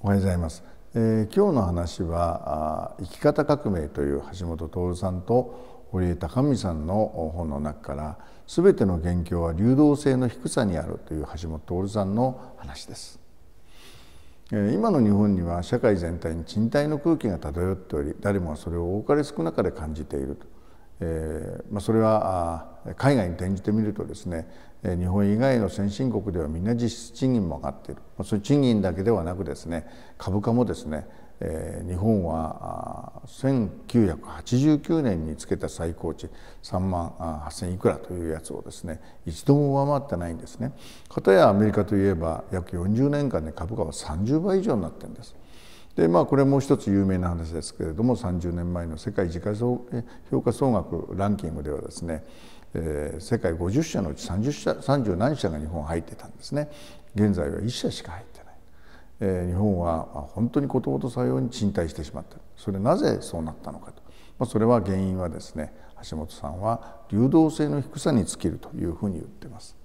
おはようございます、えー、今日の話は生き方革命という橋本徹さんと堀江貴文さんの本の中から全ての元凶は流動性の低さにあるという橋本徹さんの話です、え今の日本には社会全体に賃貸の空気が漂っており誰もがそれを多かれ少なかれ感じているとえーまあ、それは海外に転じてみるとですね日本以外の先進国ではみんな実質賃金も上がっている、まあ、そ賃金だけではなくですね株価もですね、えー、日本は1989年につけた最高値3万8,000いくらというやつをですね一度も上回ってないんですね。かたやアメリカといえば約40年間で株価は30倍以上になっているんです。でまあこれもう一つ有名な話ですけれども30年前の世界時価総評価総額ランキングではですね、えー、世界50社のうち30社30何社が日本入ってたんですね現在は1社しか入ってない、えー、日本は本当にことごとさように賃貸してしまったそれなぜそうなったのかと、まあ、それは原因はですね橋本さんは流動性の低さに尽きるというふうに言ってます。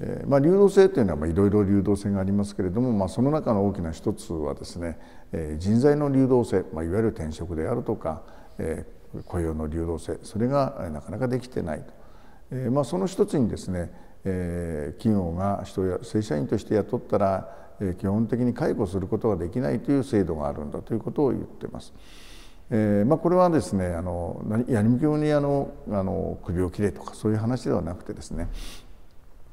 えー、まあ、流動性というのはいろいろ流動性がありますけれども、まあ、その中の大きな一つはですね、えー、人材の流動性、まあ、いわゆる転職であるとか、えー、雇用の流動性それがなかなかできてないと、えまあ、その一つにですね、え企業が人や正社員として雇ったら、え基本的に解雇することができないという制度があるんだということを言ってます。えーまあ、これはですねあのやりむきにあのあの首を切れとかそういう話ではなくてですね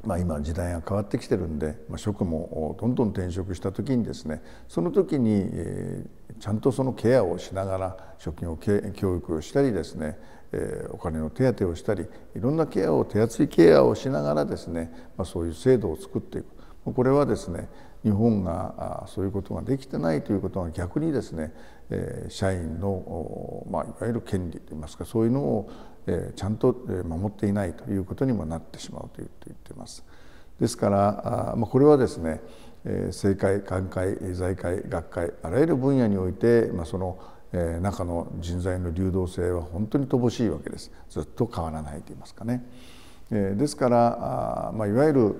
まあ、今時代が変わってきてるんで、まあ、職もどんどん転職した時にですねその時に、えー、ちゃんとそのケアをしながら職業教育をしたりですね、えー、お金の手当をしたりいろんなケアを手厚いケアをしながらですね、まあ、そういう制度を作っていくこれはですね日本がそういうことができてないということは逆にですね社員の、まあ、いわゆる権利といいますかそういうのをちゃんと守っていないということにもなってしまうと言っています。ですからこれはですね政界官会財界学会あらゆる分野において、まその中の人材の流動性は本当に乏しいわけですずっと変わらないと言いますかね。ですから、まいわゆる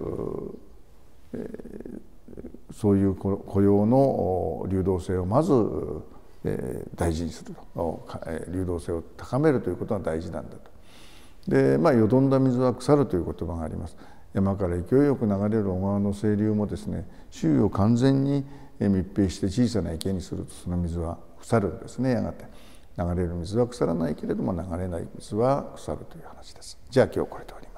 そういう雇用の流動性をまず大事にすると流動性を高めるということが大事なんだと。でまあ、よどんだ水は腐るという言葉があります山から勢いよく流れる小川の清流もですね周囲を完全に密閉して小さな池にするとその水は腐るんですねやがて流れる水は腐らないけれども流れない水は腐るという話ですじゃあ今日これで終わります